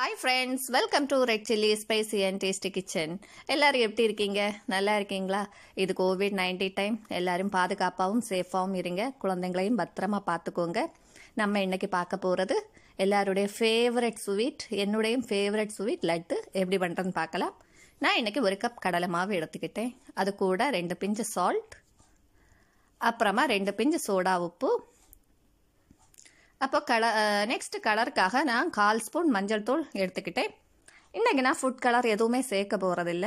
hi friends welcome to red chilli spicy and tasty kitchen எல்லோரும் எப்படி இருக்கீங்க நல்லா இருக்கீங்களா இது கோவிட் நைன்டி டைம் எல்லோரும் பாதுகாப்பாகவும் சேஃபாகவும் இருங்க குழந்தைங்களையும் பத்திரமா பார்த்துக்கோங்க நம்ம இன்றைக்கி பார்க்க போகிறது எல்லாருடைய ஃபேவரட் ஸ்வீட் என்னுடைய ஃபேவரட் ஸ்வீட் லட்டு எப்படி பண்ணுறதுன்னு பார்க்கலாம் நான் இன்றைக்கி ஒரு கப் கடலை மாவு எடுத்துக்கிட்டேன் அது கூட ரெண்டு பிஞ்சு சால்ட் அப்புறமா ரெண்டு பிஞ்சு சோடா உப்பு அப்போ கலர் நெக்ஸ்ட்டு கலருக்காக நான் கால் ஸ்பூன் மஞ்சள் தூள் எடுத்துக்கிட்டேன் இன்றைக்கி நான் ஃபுட் கலர் எதுவுமே சேர்க்க போகிறதில்ல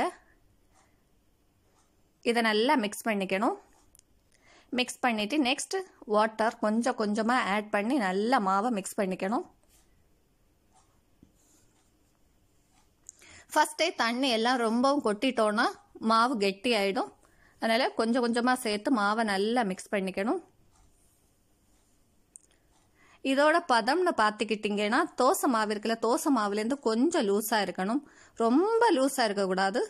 இதை நல்லா மிக்ஸ் பண்ணிக்கணும் மிக்ஸ் பண்ணிவிட்டு நெக்ஸ்ட்டு வாட்டர் கொஞ்சம் கொஞ்சமாக ஆட் பண்ணி நல்லா மாவை மிக்ஸ் பண்ணிக்கணும் ஃபஸ்ட்டே தண்ணி எல்லாம் ரொம்பவும் கொட்டிட்டோன்னா மாவு கெட்டி ஆகிடும் அதனால் கொஞ்சம் கொஞ்சமாக சேர்த்து மாவை நல்லா மிக்ஸ் பண்ணிக்கணும் இதோட பதம்னு பார்த்துக்கிட்டிங்கன்னா தோசை மாவு இருக்குல்ல தோசை மாவுலேருந்து கொஞ்சம் லூஸாக இருக்கணும் ரொம்ப லூஸாக இருக்கக்கூடாது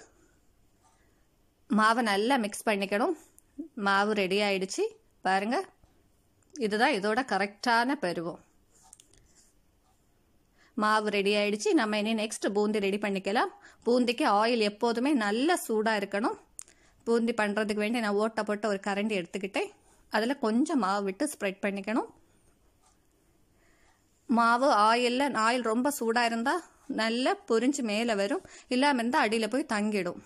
மாவை நல்லா மிக்ஸ் பண்ணிக்கணும் மாவு ரெடி ஆயிடுச்சு பாருங்க இதுதான் இதோட கரெக்டான பருவம் மாவு ரெடி ஆயிடுச்சு நம்ம இனி நெக்ஸ்ட் பூந்தி ரெடி பண்ணிக்கலாம் பூந்திக்கு ஆயில் எப்போதுமே நல்ல சூடாக இருக்கணும் பூந்தி பண்ணுறதுக்கு வேண்டி நான் ஓட்ட போட்ட ஒரு கரண்டி எடுத்துக்கிட்டேன் அதில் கொஞ்சம் மாவு விட்டு ஸ்ப்ரெட் பண்ணிக்கணும் மாவு ஆயிலில் ஆயில் ரொம்ப சூடாக இருந்தால் நல்லா பொரிஞ்சு மேலே வரும் இல்லாமல் இருந்தால் அடியில் போய் தங்கிடும்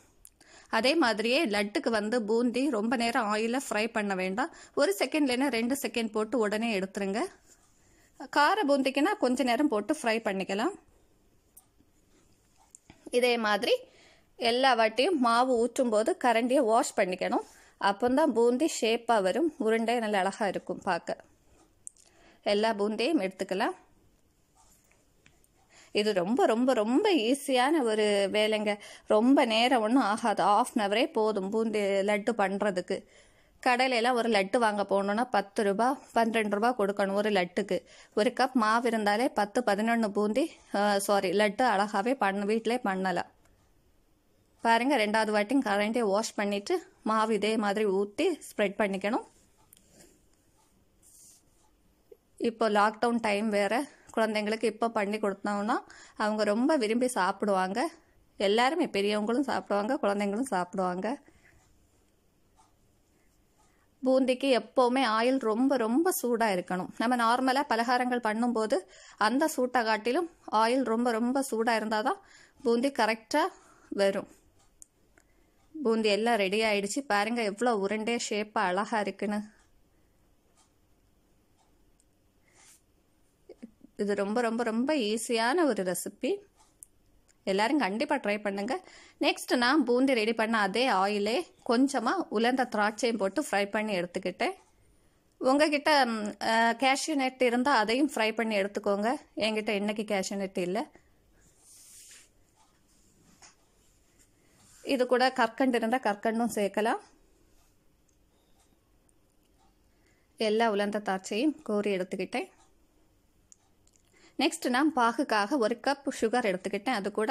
அதே மாதிரியே லட்டுக்கு வந்து பூந்தி ரொம்ப நேரம் ஆயிலில் ஃப்ரை பண்ண வேண்டாம் ஒரு செகண்ட்லேனா ரெண்டு செகண்ட் போட்டு உடனே எடுத்துருங்க கார பூந்திக்குன்னா கொஞ்ச நேரம் போட்டு ஃப்ரை பண்ணிக்கலாம் இதே மாதிரி எல்லா வாட்டியும் மாவு ஊற்றும் போது கரண்டியை வாஷ் பண்ணிக்கணும் அப்போந்தான் பூந்தி ஷேப்பாக வரும் உருண்டை நல்லா அழகாக இருக்கும் பார்க்க எல்லா பூந்தியும் எடுத்துக்கலாம் இது ரொம்ப ரொம்ப ரொம்ப ஈஸியான ஒரு வேலைங்க ரொம்ப நேரம் ஒன்றும் ஆகாது ஆஃப் அன் அவரே போதும் பூந்தி லட்டு பண்ணுறதுக்கு கடையிலலாம் ஒரு லட்டு வாங்க போகணுன்னா பத்து ரூபா பன்னிரெண்டு ரூபா கொடுக்கணும் ஒரு லட்டுக்கு ஒரு கப் மாவு இருந்தாலே பத்து பதினொன்று பூந்தி சாரி லட்டு அழகாகவே பண்ண வீட்டிலே பண்ணலாம் பாருங்கள் ரெண்டாவது வாட்டி கரண்டே வாஷ் பண்ணிவிட்டு மாவு இதே மாதிரி ஊற்றி ஸ்ப்ரெட் பண்ணிக்கணும் இப்போ லாக்டவுன் டைம் வேறு குழந்தைங்களுக்கு இப்போ பண்ணி கொடுத்தோம்னா அவங்க ரொம்ப விரும்பி சாப்பிடுவாங்க எல்லாருமே பெரியவங்களும் சாப்பிடுவாங்க குழந்தைங்களும் சாப்பிடுவாங்க பூந்திக்கு எப்போவுமே ஆயில் ரொம்ப ரொம்ப சூடாக இருக்கணும் நம்ம நார்மலாக பலகாரங்கள் பண்ணும்போது அந்த சூட்டை காட்டிலும் ஆயில் ரொம்ப ரொம்ப சூடாக இருந்தால் தான் பூந்தி கரெக்டாக வரும் பூந்தி எல்லாம் ரெடி ஆயிடுச்சு பாருங்கள் எவ்வளோ உருண்டே ஷேப்பாக அழகாக இருக்குன்னு இது ரொம்ப ரொம்ப ரொம்ப ஈஸியான ஒரு ரெசிபி எல்லோரும் கண்டிப்பாக ட்ரை பண்ணுங்கள் நெக்ஸ்ட் நான் பூந்தி ரெடி பண்ண அதே ஆயிலே கொஞ்சமாக உலர்ந்த திராட்சையும் போட்டு ஃப்ரை பண்ணி எடுத்துக்கிட்டேன் உங்ககிட்ட கேஷ்யூ நெட் இருந்தால் அதையும் ஃப்ரை பண்ணி எடுத்துக்கோங்க என்கிட்ட இன்றைக்கி கேஷ்யூ நெட் இல்லை இது கூட கற்கண்டு இருந்தால் கற்கண்டும் சேர்க்கலாம் எல்லா உலர்ந்த திராட்சையும் கோரி எடுத்துக்கிட்டேன் நெக்ஸ்ட் நான் பாகுக்காக ஒரு கப் சுகர் எடுத்துக்கிட்டேன் அது கூட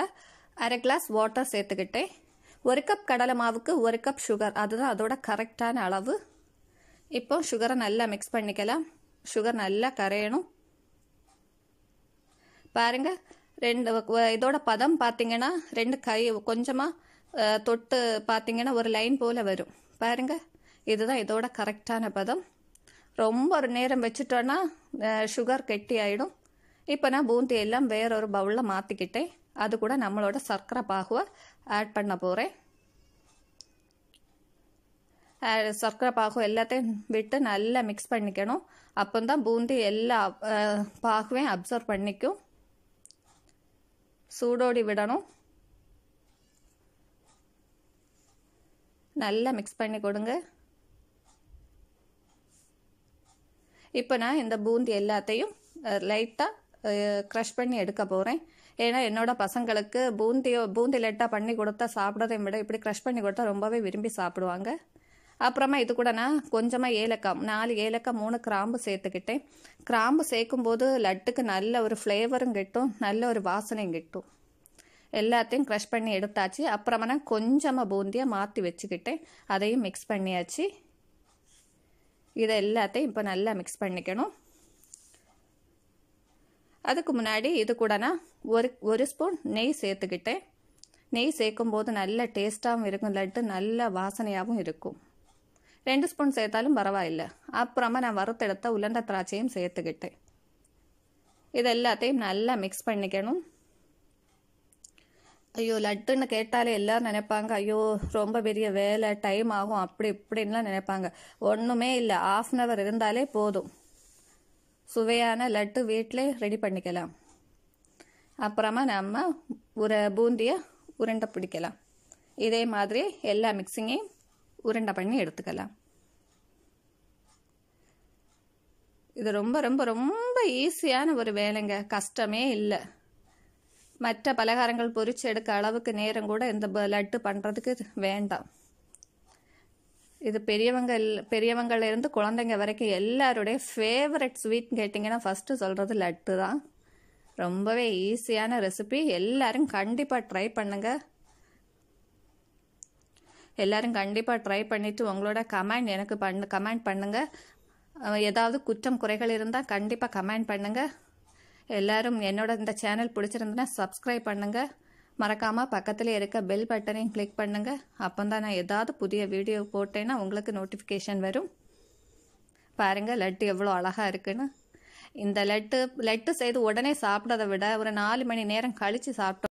அரை கிளாஸ் வாட்டர் சேர்த்துக்கிட்டேன் ஒரு கப் கடலை மாவுக்கு ஒரு கப் சுகர் அதுதான் அதோட கரெக்டான அளவு இப்போ சுகரை நல்லா மிக்ஸ் பண்ணிக்கலாம் சுகர் நல்லா கரையணும் பாருங்க ரெண்டு இதோட பதம் பார்த்தீங்கன்னா ரெண்டு கை கொஞ்சமாக தொட்டு பார்த்தீங்கன்னா ஒரு லைன் போல் வரும் பாருங்க இதுதான் இதோட கரெக்டான பதம் ரொம்ப ஒரு நேரம் வச்சுட்டோன்னா சுகர் கெட்டி ஆகிடும் இப்போ நான் பூந்தி எல்லாம் வேறொரு பவுலில் மாற்றிக்கிட்டேன் அது கூட நம்மளோட சர்க்கரை பாகுவை ஆட் பண்ண போகிறேன் சர்க்கரை பாகு எல்லாத்தையும் விட்டு நல்லா மிக்ஸ் பண்ணிக்கணும் அப்போந்தான் பூந்தி எல்லா பாகுவையும் அப்சர்வ் பண்ணிக்கும் சூடோடி விடணும் நல்லா மிக்ஸ் பண்ணி கொடுங்க இப்போ நான் இந்த பூந்தி எல்லாத்தையும் லைட்டாக க்ரஷ் பண்ணி எடுக்க போகிறேன் ஏன்னா என்னோட பசங்களுக்கு பூந்தியோ பூந்தி லெட்டாக பண்ணி கொடுத்தா சாப்பிட்றதை விட இப்படி க்ரஷ் பண்ணி கொடுத்தா ரொம்பவே விரும்பி சாப்பிடுவாங்க அப்புறமா இது கூட நான் கொஞ்சமாக ஏலக்காய் நாலு ஏலக்காய் மூணு கிராம்பு சேர்த்துக்கிட்டேன் கிராம்பு சேர்க்கும்போது லட்டுக்கு நல்ல ஒரு ஃப்ளேவரும் கிட்டும் நல்ல ஒரு வாசனையும் கிட்டும் எல்லாத்தையும் க்ரஷ் பண்ணி எடுத்தாச்சு அப்புறமா நான் கொஞ்சமாக பூந்தியாக மாற்றி வச்சுக்கிட்டேன் அதையும் மிக்ஸ் பண்ணியாச்சு இதை எல்லாத்தையும் இப்போ நல்லா மிக்ஸ் பண்ணிக்கணும் அதுக்கு முன்னாடி இது கூட நான் ஒரு ஒரு ஸ்பூன் நெய் சேர்த்துக்கிட்டேன் நெய் சேர்க்கும் போது நல்ல டேஸ்ட்டாகவும் இருக்கும் லட்டு நல்ல வாசனையாகவும் இருக்கும் ரெண்டு ஸ்பூன் சேர்த்தாலும் பரவாயில்ல அப்புறமா நான் வறுத்தெடுத்த உலண்ட திராட்சையும் சேர்த்துக்கிட்டேன் இது எல்லாத்தையும் நல்லா மிக்ஸ் பண்ணிக்கணும் ஐயோ லட்டுன்னு கேட்டாலே எல்லோரும் நினைப்பாங்க ஐயோ ரொம்ப பெரிய வேலை டைம் ஆகும் அப்படி இப்படின்லாம் நினைப்பாங்க ஒன்றுமே இல்லை ஆஃப் அன் ஹவர் இருந்தாலே போதும் சுவையான லட்டு வீட்டிலே ரெடி பண்ணிக்கலாம் அப்புறமா நம்ம ஒரு பூந்தியை உருண்டை பிடிக்கலாம் இதே மாதிரி எல்லா மிக்சிங்கையும் உருண்டை பண்ணி எடுத்துக்கலாம் இது ரொம்ப ரொம்ப ரொம்ப ஈஸியான ஒரு வேலைங்க கஷ்டமே இல்லை மற்ற பலகாரங்கள் பொறிச்சு எடுக்க அளவுக்கு நேரம் கூட இந்த லட்டு பண்ணுறதுக்கு வேண்டாம் இது பெரியவங்க பெரியவங்கள்லேருந்து குழந்தைங்க வரைக்கும் எல்லாருடைய ஃபேவரட் ஸ்வீட் கேட்டிங்கன்னா ஃபஸ்ட்டு சொல்கிறது லட்டு தான் ரொம்பவே ஈஸியான ரெசிபி எல்லோரும் கண்டிப்பாக ட்ரை பண்ணுங்கள் எல்லோரும் கண்டிப்பாக ட்ரை பண்ணிவிட்டு உங்களோட கமெண்ட் எனக்கு பண்ணு கமெண்ட் பண்ணுங்கள் ஏதாவது குற்றம் குறைகள் இருந்தால் கண்டிப்பாக கமெண்ட் பண்ணுங்கள் எல்லோரும் என்னோட இந்த சேனல் பிடிச்சிருந்தேன்னா சப்ஸ்கிரைப் பண்ணுங்கள் மறக்காமல் பக்கத்தில் இருக்க பெல் பட்டனையும் கிளிக் பண்ணுங்கள் அப்போ நான் ஏதாவது புதிய வீடியோ போட்டேன்னா உங்களுக்கு நோட்டிஃபிகேஷன் வரும் பாருங்கள் லட்டு எவ்வளோ அழகாக இருக்குன்னு இந்த லட்டு லட்டு செய்து உடனே சாப்பிட்றதை விட ஒரு நாலு மணி நேரம் கழித்து சாப்பிட்டோம்